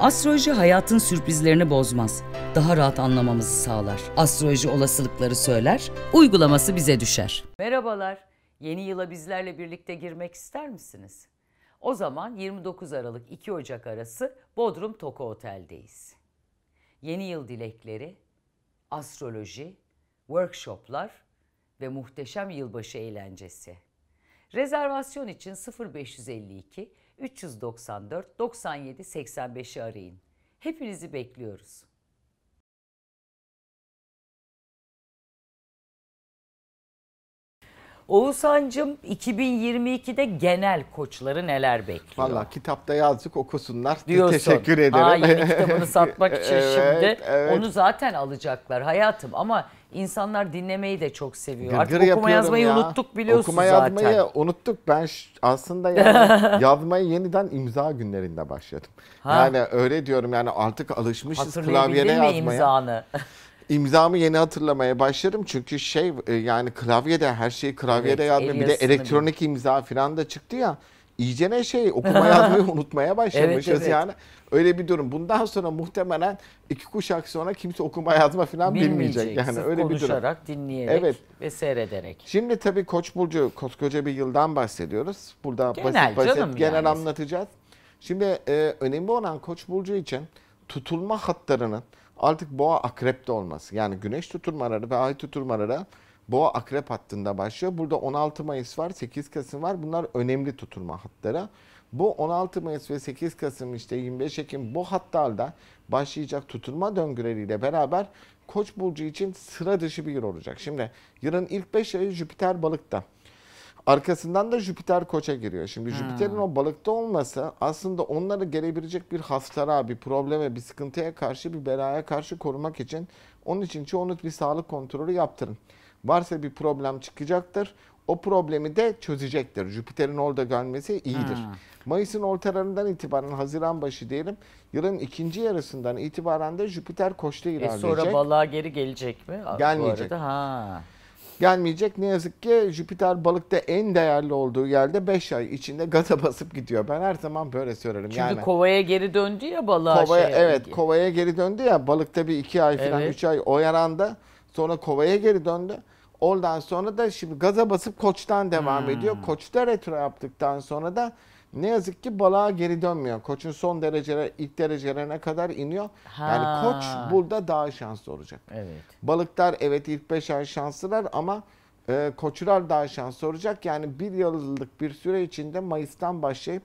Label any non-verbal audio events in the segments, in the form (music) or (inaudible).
Astroloji hayatın sürprizlerini bozmaz. Daha rahat anlamamızı sağlar. Astroloji olasılıkları söyler, uygulaması bize düşer. Merhabalar. Yeni yıla bizlerle birlikte girmek ister misiniz? O zaman 29 Aralık 2 Ocak arası Bodrum Toko Otel'deyiz. Yeni yıl dilekleri, astroloji, workshoplar ve muhteşem yılbaşı eğlencesi. Rezervasyon için 0552 394 97 85'i arayın. Hepinizi bekliyoruz. Oğuzhan'cım 2022'de genel koçları neler bekliyor? Valla kitapta yazdık okusunlar. Diyorsun. Teşekkür ederim. Aa, yeni (laughs) kitabını satmak için evet, şimdi. Evet. Onu zaten alacaklar hayatım ama insanlar dinlemeyi de çok seviyor. Gırgır Artık okuma yazmayı ya. unuttuk biliyorsun okuma zaten. Okuma yazmayı unuttuk. Ben aslında yani (laughs) yazmayı yeniden imza günlerinde başladım. Ha. Yani öyle diyorum yani artık alışmışız klavyede yazmaya. Hatırlayabildin mi imzanı? (laughs) imzamı yeni hatırlamaya başlarım çünkü şey e, yani klavyede her şeyi klavyede evet, yazma bir de elektronik bir... imza falan da çıktı ya iyice ne şey okuma yazmayı (laughs) unutmaya başlamışız evet, evet. yani. Öyle bir durum. Bundan sonra muhtemelen iki kuşak sonra kimse okuma yazma falan bilmeyecek. bilmeyecek. Yani öyle bir durum. Konuşarak, dinleyerek evet. ve seyrederek. Şimdi tabii Koç burcu koskoca bir yıldan bahsediyoruz. Burada genel, basit basit canım genel yani. anlatacağız. Şimdi e, önemli olan Koç burcu için tutulma hatlarının Artık boğa akrepte olması. Yani güneş tutulmaları ve ay tutulmaları boğa akrep hattında başlıyor. Burada 16 Mayıs var, 8 Kasım var. Bunlar önemli tutulma hatları. Bu 16 Mayıs ve 8 Kasım işte 25 Ekim bu hatlarda başlayacak tutulma döngüleriyle beraber Koç burcu için sıra dışı bir yıl olacak. Şimdi yılın ilk 5 ayı Jüpiter balıkta. Arkasından da Jüpiter koça giriyor. Şimdi Jüpiter'in o balıkta olması aslında onları gelebilecek bir hastalığa, bir probleme, bir sıkıntıya karşı, bir belaya karşı korumak için onun için çoğunluk bir sağlık kontrolü yaptırın. Varsa bir problem çıkacaktır. O problemi de çözecektir. Jüpiter'in orada gelmesi iyidir. Ha. Mayıs'ın ortalarından itibaren Haziran başı diyelim yılın ikinci yarısından itibaren de Jüpiter koçta ilerleyecek. E sonra balığa geri gelecek mi? Gelmeyecek. Bu arada, ha gelmeyecek. Ne yazık ki Jüpiter balıkta en değerli olduğu yerde 5 ay içinde gaza basıp gidiyor. Ben her zaman böyle söylerim. Çünkü yani, kovaya geri döndü ya balığa. Kovaya, şey evet gibi. kovaya geri döndü ya balıkta bir 2 ay falan 3 evet. Üç ay o yaranda sonra kovaya geri döndü. Oradan sonra da şimdi gaza basıp koçtan devam hmm. ediyor. Koçta retro yaptıktan sonra da ne yazık ki balığa geri dönmüyor. Koçun son derecelere, ilk derecelerine kadar iniyor. Ha. Yani koç burada daha şanslı olacak. Evet. Balıklar evet ilk 5 ay şanslılar ama e, koçlar daha şanslı olacak. Yani bir yıllık bir süre içinde Mayıs'tan başlayıp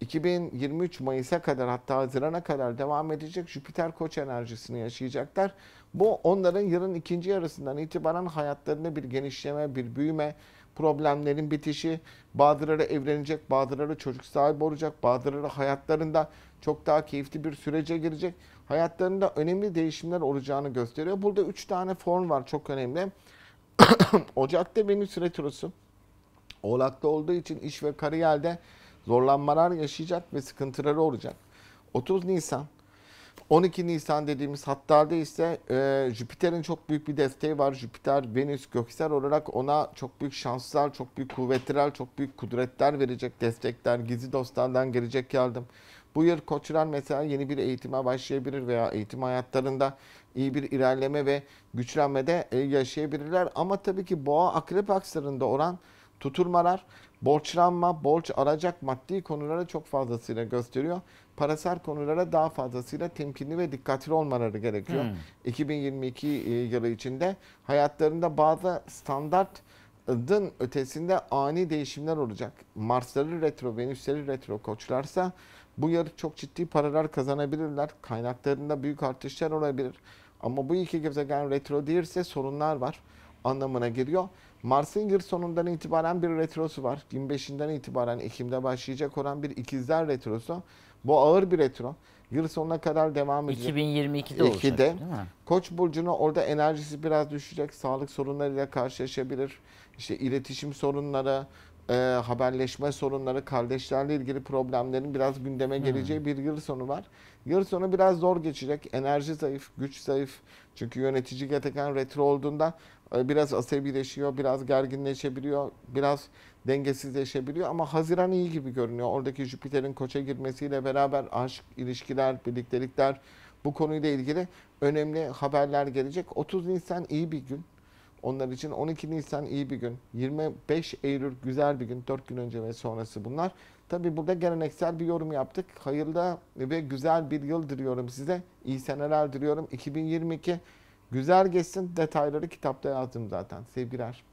2023 Mayıs'a kadar hatta Haziran'a kadar devam edecek Jüpiter Koç enerjisini yaşayacaklar. Bu onların yılın ikinci yarısından itibaren hayatlarında bir genişleme, bir büyüme, problemlerin bitişi, Bahadır'a evlenecek, Bahadır'a çocuk sahibi olacak, Bahadır'a hayatlarında çok daha keyifli bir sürece girecek. Hayatlarında önemli değişimler olacağını gösteriyor. Burada 3 tane form var çok önemli. (coughs) Ocak'ta Venüs Retrosu. Oğlak'ta olduğu için iş ve kariyerde zorlanmalar yaşayacak ve sıkıntıları olacak. 30 Nisan 12 Nisan dediğimiz hatlarda ise e, Jüpiter'in çok büyük bir desteği var. Jüpiter, Venüs, Göksel olarak ona çok büyük şanslar, çok büyük kuvvetler, çok büyük kudretler verecek destekler, gizli dostlardan gelecek yardım. Bu yıl koçlar mesela yeni bir eğitime başlayabilir veya eğitim hayatlarında iyi bir ilerleme ve güçlenmede e, yaşayabilirler. Ama tabii ki boğa akrep aksarında oran Tutulmalar, borçlanma, borç alacak maddi konulara çok fazlasıyla gösteriyor. Parasal konulara daha fazlasıyla temkinli ve dikkatli olmaları gerekiyor. Hmm. 2022 e, yılı içinde hayatlarında bazı standart dın ötesinde ani değişimler olacak. Marsları retro, Venüsleri retro koçlarsa bu yarı çok ciddi paralar kazanabilirler. Kaynaklarında büyük artışlar olabilir. Ama bu iki gezegen retro değilse sorunlar var anlamına geliyor. Marsinger sonundan itibaren bir retrosu var. 25'inden itibaren Ekim'de başlayacak olan bir ikizler retrosu. Bu ağır bir retro. Yıl sonuna kadar devam edecek. 2022'de olacak değil mi? Koç burcuna orada enerjisi biraz düşecek. Sağlık sorunlarıyla karşılaşabilir. İşte iletişim sorunları, e, haberleşme sorunları, kardeşlerle ilgili problemlerin biraz gündeme hmm. geleceği hmm. bir yıl sonu var. Yıl sonu biraz zor geçecek. Enerji zayıf, güç zayıf. Çünkü yönetici Geteken retro olduğunda e, biraz asabileşiyor, biraz gerginleşebiliyor, biraz dengesizleşebiliyor. Ama Haziran iyi gibi görünüyor. Oradaki Jüpiter'in koça girmesiyle beraber aşk, ilişkiler, birliktelikler bu konuyla ilgili önemli haberler gelecek. 30 Nisan iyi bir gün. Onlar için 12 Nisan iyi bir gün. 25 Eylül güzel bir gün. 4 gün önce ve sonrası bunlar. Tabi burada geleneksel bir yorum yaptık. Hayırlı ve güzel bir yıl diliyorum size. İyi seneler diliyorum. 2022 güzel geçsin. Detayları kitapta yazdım zaten. Sevgiler.